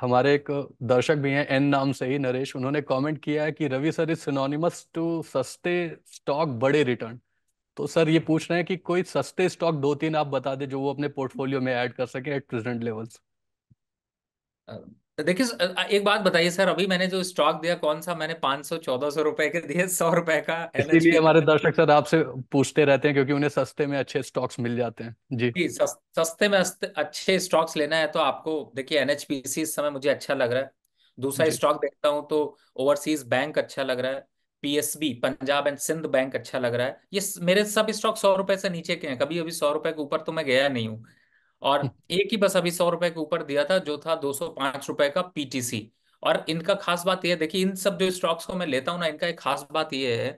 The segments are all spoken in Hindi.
हमारे एक दर्शक भी हैं एन नाम से ही नरेश उन्होंने कमेंट किया है कि Ravi sir is synonymous to सस्ते स्टॉक बड़े रिटर्न तो सर ये पूछ रहे हैं कि कोई सस्ते स्टॉक दो तीन आप बता दें जो वो अपने पोर्टफोलियो में ऐड कर सके एट प्रेजेंट लेवल्स देखिए एक बात बताइए सर अभी मैंने जो स्टॉक दिया कौन सा मैंने पांच सौ चौदह सौ रुपए के दिए सौ रुपए का इसीलिए हमारे दर्शक सर आपसे पूछते रहते हैं क्योंकि उन्हें सस्ते में अच्छे स्टॉक्स मिल जाते हैं जी, जी सस्ते में अच्छे स्टॉक्स लेना है तो आपको देखिए एनएचपीसी इस समय मुझे अच्छा लग रहा है दूसरा स्टॉक देखता हूँ तो ओवरसीज बैंक अच्छा लग रहा है PSB Punjab and Sindh bank अच्छा लग रहा है ये मेरे सब स्टॉक सौ रुपए से नीचे के हैं कभी अभी सौ रुपए के ऊपर तो मैं गया नहीं हूँ और एक ही बस अभी सौ रुपए के ऊपर दिया था जो था दो सौ पांच रुपए का पीटीसी और इनका खास बात यह देखिए इन सब जो स्टॉक्स को मैं लेता हूं ना इनका एक खास बात यह है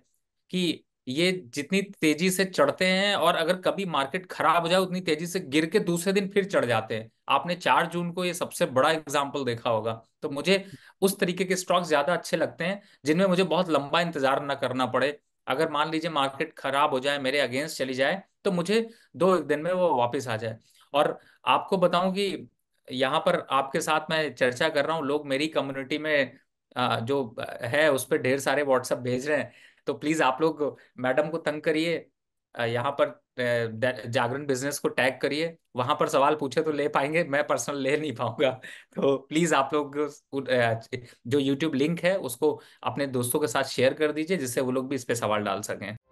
कि ये जितनी तेजी से चढ़ते हैं और अगर कभी मार्केट खराब हो जाए उतनी तेजी से गिर के दूसरे दिन फिर चढ़ जाते हैं आपने चार जून को ये सबसे बड़ा एग्जाम्पल देखा होगा तो मुझे उस तरीके के स्टॉक्स ज्यादा अच्छे लगते हैं जिनमें मुझे बहुत लंबा इंतजार ना करना पड़े अगर मान लीजिए मार्केट खराब हो जाए मेरे अगेंस्ट चली जाए तो मुझे दो एक दिन में वो वापस आ जाए और आपको बताऊं कि यहाँ पर आपके साथ मैं चर्चा कर रहा हूँ लोग मेरी कम्युनिटी में जो है उस पर ढेर सारे व्हाट्सएप भेज रहे हैं तो प्लीज आप लोग मैडम को तंग करिए यहाँ पर जागरण बिजनेस को टैग करिए वहां पर सवाल पूछे तो ले पाएंगे मैं पर्सनल ले नहीं पाऊंगा तो प्लीज आप लोग जो यूट्यूब लिंक है उसको अपने दोस्तों के साथ शेयर कर दीजिए जिससे वो लोग भी इस पे सवाल डाल सकें